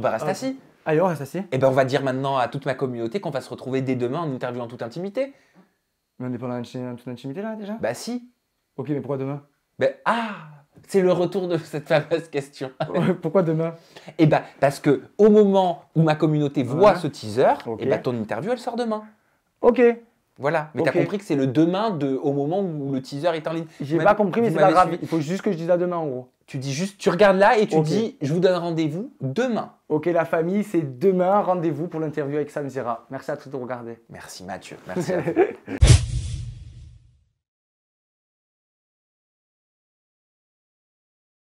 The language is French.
Oh, bah, ah, ah, reste assis. on eh Et ben on va dire maintenant à toute ma communauté qu'on va se retrouver dès demain en interview en toute intimité. Mais on est pas dans toute intimité là déjà Bah si. Ok, mais pourquoi demain Ben ah c'est le retour de cette fameuse question. Pourquoi demain Eh bien, parce que au moment où ma communauté voit ce teaser, et eh ben, ton interview, elle sort demain. Ok. Voilà, mais t'as compris que c'est le demain de, au moment où le teaser est en ligne. J'ai pas compris, mais c'est pas grave. Il faut juste que je dise à demain en gros. Tu dis juste, tu regardes là et tu dis, je vous donne rendez-vous demain. Ok, la famille, c'est demain, rendez-vous pour l'interview avec Sam Zira. Merci à tous de regarder. Merci Mathieu, merci